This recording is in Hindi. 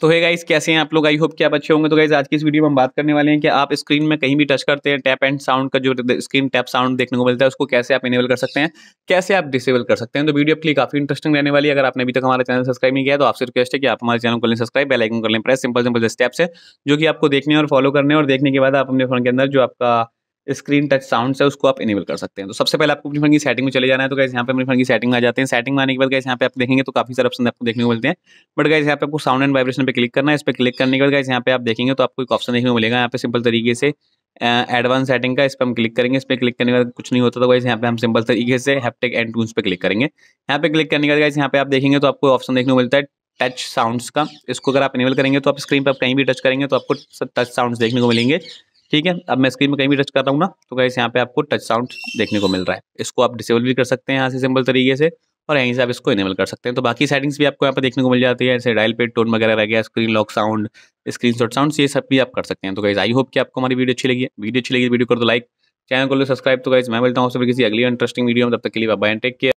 तो है गाइस कैसे हैं आप लोग आई होप कि आप अच्छे होंगे तो गाइस आज की इस वीडियो में हम बात करने वाले हैं कि आप स्क्रीन में कहीं भी टच करते हैं टैप एंड साउंड का जो स्क्रीन टैप साउंड देखने को मिलता है उसको कैसे आप इनेबल कर सकते हैं कैसे आप डिसेबल कर सकते हैं तो वीडियो आपके लिए काफी इंटरेस्टिंग रहने वाली है अगर आपने अभी तक हमारे चैनल सब्सक्राइब नहीं किया तो आपसे रिक्वेस्ट है कि आप हमारे चैनल को लें सब्सक्राइब बेलाइकन कर लें प्रेस सिंपल सिंपल स्टेप्स है जो कि आपको देखने और फॉलो करने और देखने के बाद आप अपने फोन के अंदर जो आपका स्क्रीन टच साउंड है उसको आप इनेबल कर सकते हैं तो सबसे पहले आपको अपनी फोन की सेटिंग में चले जाना है तो कैसे यहाँ पे अपनी फोन की सेटिंग में आ जाते हैं सेटिंग में आने के बाद कैसे यहाँ पे आप देखेंगे तो काफी सारे ऑप्शन आपको देखने को मिलते हैं बट कैसे यहाँ पे आपको साउंड एंड वाइब्रेशन पे क्लिक करना है इस पर क्लिक करने के बाद कैसे यहाँ पे आप देखेंगे तो आपको एक ऑप्शन देखने को मिलेगा यहाँ पे सिंपल तरीके से एडवांस सेटिंग का इस पर हम क्लिक करेंगे इस पर क्लिक करने के बाद कुछ नहीं होता तो वैसे यहाँ पे हम सिंपल तरीके से हैप्टिक एंड टून पे क्लिक करेंगे यहाँ पे क्लिक करने के बाद यहाँ पे आप देखेंगे तो आपको ऑप्शन देखने को मिलता है टच साउंड्स का इसको अगर आप इनेबल करेंगे तो आप स्क्रीन पर आप कहीं भी टच करेंगे तो आपको टच साउंड्स देखने को मिलेंगे ठीक है अब मैं स्क्रीन में कहीं भी टच कर रहा हूँ ना तो कैसे यहाँ पे आपको टच साउंड देखने को मिल रहा है इसको आप डिसेबल भी कर सकते हैं यहाँ से सिंपल तरीके से और यहीं से आप इसको इनेबल कर सकते हैं तो बाकी सेटिंग्स भी आपको यहाँ पर देखने को मिल जाती है जैसे डायल पे टोन वगैरह रह गया screen lock sound screenshot sound ये सब भी आप कर सकते हैं तो गाइज आई होप कि आपको हमारी वीडियो अच्छी लगी वीडियो अच्छी लगी वीडियो कर दो लाइक चैनल को लो सब्सक्राइब तो गाइज तो मैं मिलता हूँ किसी अगली इंटरेस्टिंग वीडियो में तब तक के लिए बाय टेक केयर